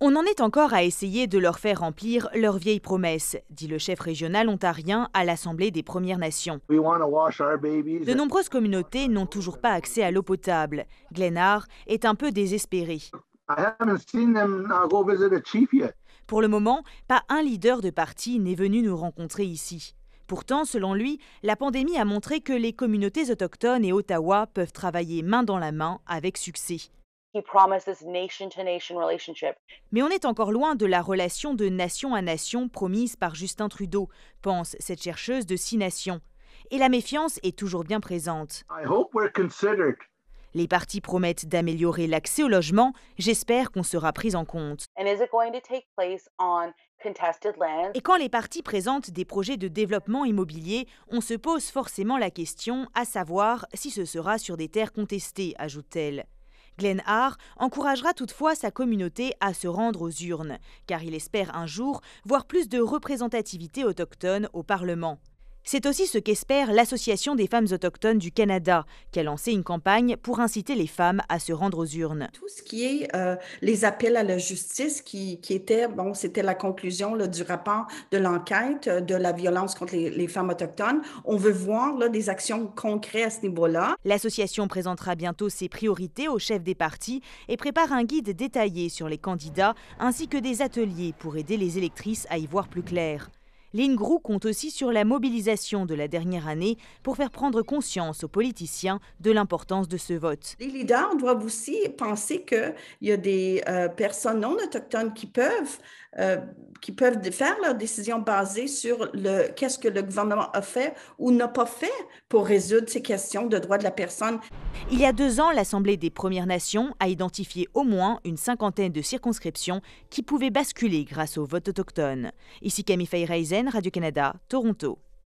On en est encore à essayer de leur faire remplir leurs vieilles promesses, dit le chef régional ontarien à l'Assemblée des Premières Nations. De nombreuses communautés n'ont toujours pas accès à l'eau potable. Glenard est un peu désespéré. Pour le moment, pas un leader de parti n'est venu nous rencontrer ici. Pourtant, selon lui, la pandémie a montré que les communautés autochtones et Ottawa peuvent travailler main dans la main avec succès. Mais on est encore loin de la relation de nation à nation promise par Justin Trudeau, pense cette chercheuse de Six Nations. Et la méfiance est toujours bien présente. Les partis promettent d'améliorer l'accès au logement. J'espère qu'on sera pris en compte. Et quand les partis présentent des projets de développement immobilier, on se pose forcément la question, à savoir si ce sera sur des terres contestées, ajoute-t-elle. Glenn Hart encouragera toutefois sa communauté à se rendre aux urnes, car il espère un jour voir plus de représentativité autochtone au Parlement. C'est aussi ce qu'espère l'Association des femmes autochtones du Canada, qui a lancé une campagne pour inciter les femmes à se rendre aux urnes. Tout ce qui est euh, les appels à la justice, qui, était, bon, c'était la conclusion du rapport de l'enquête euh, de la violence contre les, femmes autochtones. On veut voir là, des actions concrètes à ce niveau-là. L'association présentera bientôt ses priorités aux chefs des partis et prépare un guide détaillé sur les candidats, ainsi que des ateliers pour aider les électrices à y voir plus clair. L'INGRU compte aussi sur la mobilisation de la dernière année pour faire prendre conscience aux politiciens de l'importance de ce vote. Les leaders doivent aussi penser qu'il y a des euh, personnes non autochtones qui peuvent, euh, qui peuvent faire leurs décisions basées sur le, qu'est-ce que le gouvernement a fait ou n'a pas fait pour résoudre ces questions de droits de la personne. Il y a deux ans, l'Assemblée des Premières Nations a identifié au moins une cinquantaine de circonscriptions qui pouvaient basculer grâce au vote autochtone. Ici Camille Feyreisen Radio-Canada, Toronto.